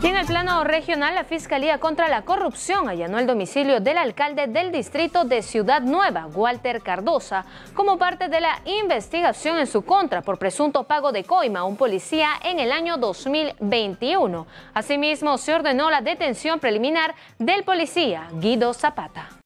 Y en el plano regional, la Fiscalía contra la Corrupción allanó el domicilio del alcalde del distrito de Ciudad Nueva, Walter Cardosa, como parte de la investigación en su contra por presunto pago de coima a un policía en el año 2021. Asimismo, se ordenó la detención preliminar del policía Guido Zapata.